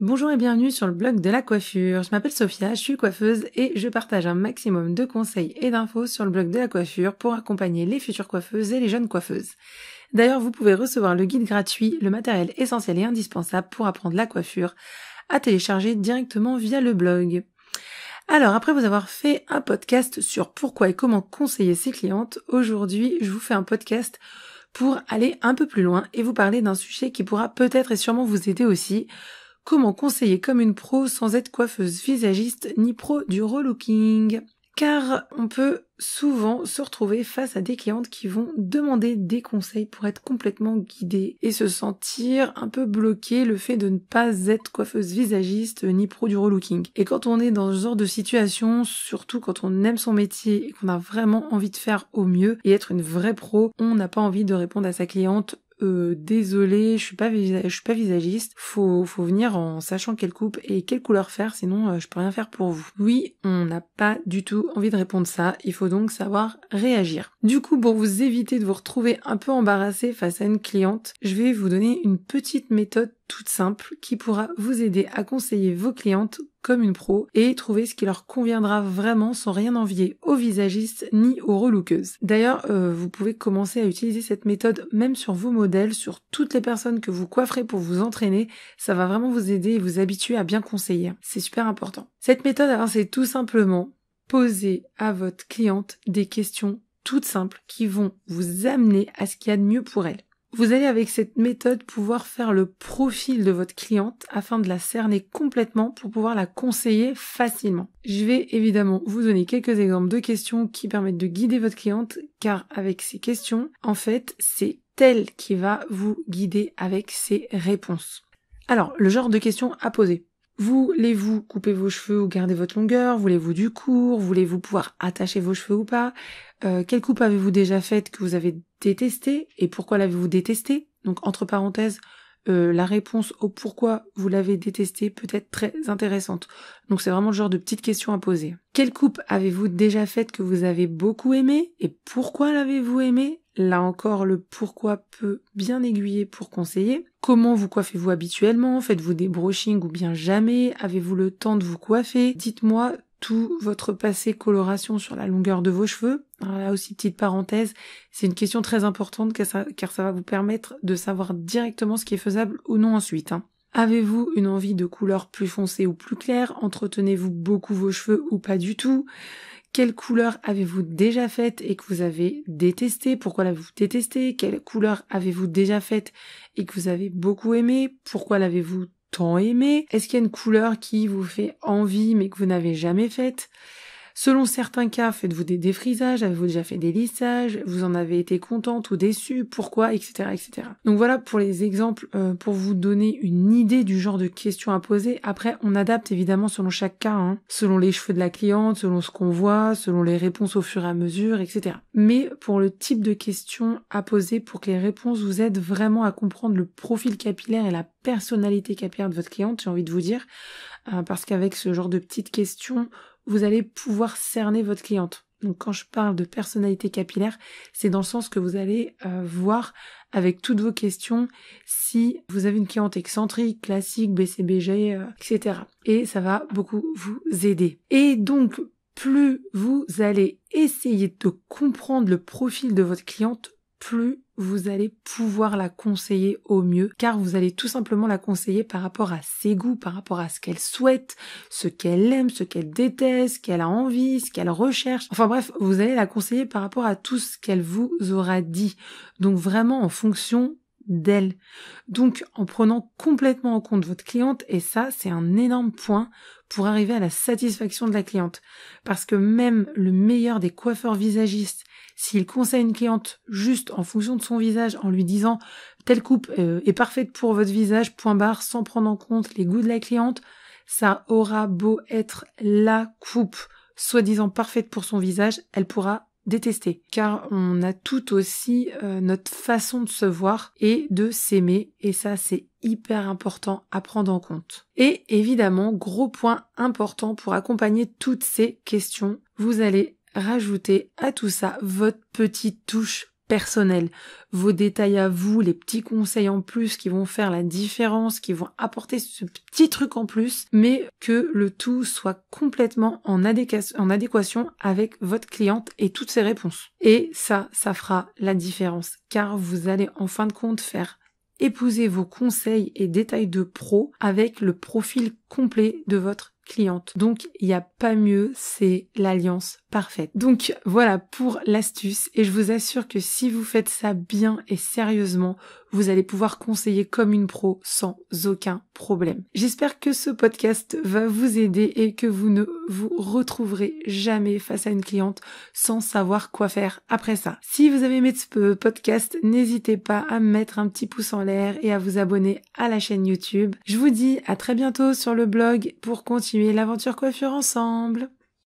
Bonjour et bienvenue sur le blog de la coiffure. Je m'appelle Sophia, je suis coiffeuse et je partage un maximum de conseils et d'infos sur le blog de la coiffure pour accompagner les futures coiffeuses et les jeunes coiffeuses. D'ailleurs, vous pouvez recevoir le guide gratuit, le matériel essentiel et indispensable pour apprendre la coiffure à télécharger directement via le blog. Alors, après vous avoir fait un podcast sur pourquoi et comment conseiller ses clientes, aujourd'hui, je vous fais un podcast pour aller un peu plus loin et vous parler d'un sujet qui pourra peut-être et sûrement vous aider aussi Comment conseiller comme une pro sans être coiffeuse visagiste ni pro du relooking car on peut souvent se retrouver face à des clientes qui vont demander des conseils pour être complètement guidées et se sentir un peu bloquées le fait de ne pas être coiffeuse visagiste ni pro du relooking. Et quand on est dans ce genre de situation, surtout quand on aime son métier et qu'on a vraiment envie de faire au mieux et être une vraie pro, on n'a pas envie de répondre à sa cliente euh, désolé, je suis pas suis pas visagiste. Faut faut venir en sachant quelle coupe et quelle couleur faire, sinon euh, je peux rien faire pour vous. Oui, on n'a pas du tout envie de répondre ça. Il faut donc savoir réagir. Du coup, pour vous éviter de vous retrouver un peu embarrassé face à une cliente, je vais vous donner une petite méthode toute simple qui pourra vous aider à conseiller vos clientes comme une pro et trouver ce qui leur conviendra vraiment sans rien envier aux visagistes ni aux relookeuses. D'ailleurs, euh, vous pouvez commencer à utiliser cette méthode même sur vos modèles, sur toutes les personnes que vous coifferez pour vous entraîner. Ça va vraiment vous aider et vous habituer à bien conseiller. C'est super important. Cette méthode, alors, c'est tout simplement poser à votre cliente des questions toutes simples qui vont vous amener à ce qu'il y a de mieux pour elle. Vous allez avec cette méthode pouvoir faire le profil de votre cliente afin de la cerner complètement pour pouvoir la conseiller facilement. Je vais évidemment vous donner quelques exemples de questions qui permettent de guider votre cliente car avec ces questions, en fait, c'est elle qui va vous guider avec ses réponses. Alors, le genre de questions à poser. Voulez-vous couper vos cheveux ou garder votre longueur Voulez-vous du court Voulez-vous pouvoir attacher vos cheveux ou pas euh, Quelle coupe avez-vous déjà faite que vous avez détestée et pourquoi l'avez-vous détestée Donc entre parenthèses, euh, la réponse au pourquoi vous l'avez détestée peut être très intéressante. Donc c'est vraiment le genre de petite question à poser. Quelle coupe avez-vous déjà faite que vous avez beaucoup aimée et pourquoi l'avez-vous aimée Là encore, le pourquoi peut bien aiguiller pour conseiller. Comment vous coiffez-vous habituellement Faites-vous des brushing ou bien jamais Avez-vous le temps de vous coiffer Dites-moi tout votre passé coloration sur la longueur de vos cheveux. là aussi, petite parenthèse, c'est une question très importante car ça, va vous permettre de savoir directement ce qui est faisable ou non ensuite. Hein. Avez-vous une envie de couleur plus foncée ou plus claire Entretenez-vous beaucoup vos cheveux ou pas du tout Quelle couleur avez-vous déjà faite et que vous avez détestée Pourquoi l'avez-vous détestée Quelle couleur avez-vous déjà faite et que vous avez beaucoup aimée Pourquoi l'avez-vous tant aimée Est-ce qu'il y a une couleur qui vous fait envie mais que vous n'avez jamais faite Selon certains cas, faites-vous des défrisages, avez-vous déjà fait des lissages, vous en avez été contente ou déçue, pourquoi, etc., etc. Donc voilà pour les exemples, euh, pour vous donner une idée du genre de questions à poser. Après, on adapte évidemment selon chaque cas, hein. selon les cheveux de la cliente, selon ce qu'on voit, selon les réponses au fur et à mesure, etc. Mais pour le type de questions à poser pour que les réponses vous aident vraiment à comprendre le profil capillaire et la personnalité capillaire de votre cliente, j'ai envie de vous dire, euh, parce qu'avec ce genre de petites questions, vous allez pouvoir cerner votre cliente. Donc quand je parle de personnalité capillaire, c'est dans le sens que vous allez euh, voir avec toutes vos questions si vous avez une cliente excentrique, classique, BCBG, etc. Euh, et ça va beaucoup vous aider. Et donc plus vous allez essayer de comprendre le profil de votre cliente, plus vous allez pouvoir la conseiller au mieux, car vous allez tout simplement la conseiller par rapport à ses goûts, par rapport à ce qu'elle souhaite, ce qu'elle aime, ce qu'elle déteste, ce qu'elle a envie, ce qu'elle recherche. Enfin bref, vous allez la conseiller par rapport à tout ce qu'elle vous aura dit. Donc vraiment en fonction d'elle. Donc en prenant complètement en compte votre cliente, et ça c'est un énorme point pour arriver à la satisfaction de la cliente. Parce que même le meilleur des coiffeurs visagistes, s'il conseille une cliente juste en fonction de son visage, en lui disant telle coupe euh, est parfaite pour votre visage, point barre, sans prendre en compte les goûts de la cliente, ça aura beau être la coupe soi-disant parfaite pour son visage, elle pourra détester, car on a tout aussi euh, notre façon de se voir et de s'aimer, et ça c'est hyper important à prendre en compte. Et évidemment, gros point important pour accompagner toutes ces questions, vous allez rajouter à tout ça votre petite touche personnel, vos détails à vous, les petits conseils en plus qui vont faire la différence, qui vont apporter ce petit truc en plus, mais que le tout soit complètement en, adéquation avec votre cliente et toutes ses réponses. Et ça, ça fera la différence, car vous allez en fin de compte faire épouser vos conseils et détails de pro avec le profil complet de votre cliente. Donc il n'y a pas mieux, c'est l'alliance parfaite. Donc voilà pour l'astuce et je vous assure que si vous faites ça bien et sérieusement, vous allez pouvoir conseiller comme une pro sans aucun problème. J'espère que ce podcast va vous aider et que vous ne vous retrouverez jamais face à une cliente sans savoir quoi faire après ça. Si vous avez aimé ce podcast, n'hésitez pas à mettre un petit pouce en l'air et à vous abonner à la chaîne YouTube. Je vous dis à très bientôt sur le blog pour continuer l'aventure coiffure ensemble.